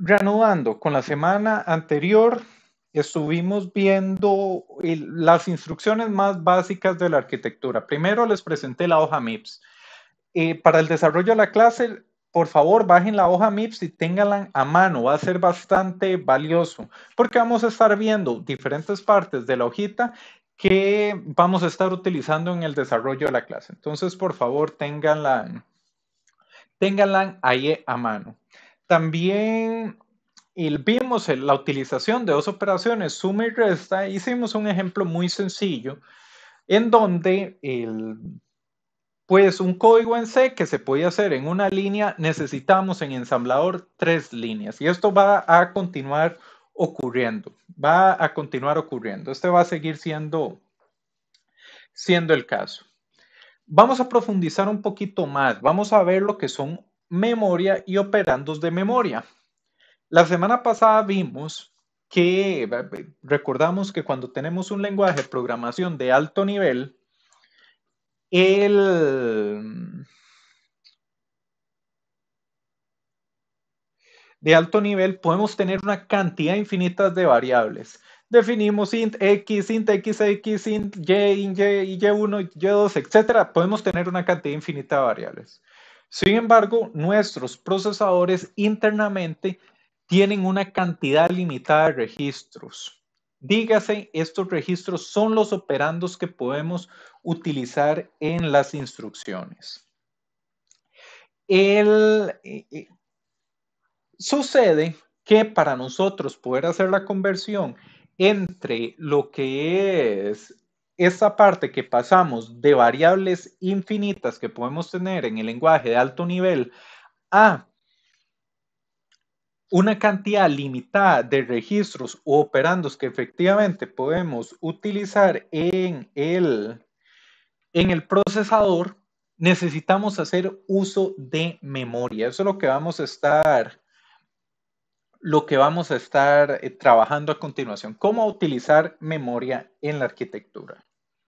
reanudando con la semana anterior, estuvimos viendo las instrucciones más básicas de la arquitectura. Primero les presenté la hoja MIPS. Eh, para el desarrollo de la clase, por favor, bajen la hoja MIPS y ténganla a mano. Va a ser bastante valioso porque vamos a estar viendo diferentes partes de la hojita que vamos a estar utilizando en el desarrollo de la clase. Entonces, por favor, ténganla ahí a mano. También vimos la utilización de dos operaciones, suma y resta, e hicimos un ejemplo muy sencillo en donde pues un código en C que se podía hacer en una línea, necesitamos en ensamblador tres líneas y esto va a continuar ocurriendo, va a continuar ocurriendo, este va a seguir siendo, siendo el caso. Vamos a profundizar un poquito más, vamos a ver lo que son memoria y operandos de memoria. La semana pasada vimos que eh, recordamos que cuando tenemos un lenguaje de programación de alto nivel, el de alto nivel podemos tener una cantidad infinita de variables. Definimos int x, int xx, int y, int y, y1, y2, etc. Podemos tener una cantidad infinita de variables. Sin embargo, nuestros procesadores internamente tienen una cantidad limitada de registros. Dígase, estos registros son los operandos que podemos utilizar en las instrucciones. El, eh, eh, sucede que para nosotros poder hacer la conversión entre lo que es esta parte que pasamos de variables infinitas que podemos tener en el lenguaje de alto nivel a una cantidad limitada de registros u operandos que efectivamente podemos utilizar en el, en el procesador, necesitamos hacer uso de memoria. Eso es lo que vamos a estar lo que vamos a estar eh, trabajando a continuación, cómo utilizar memoria en la arquitectura.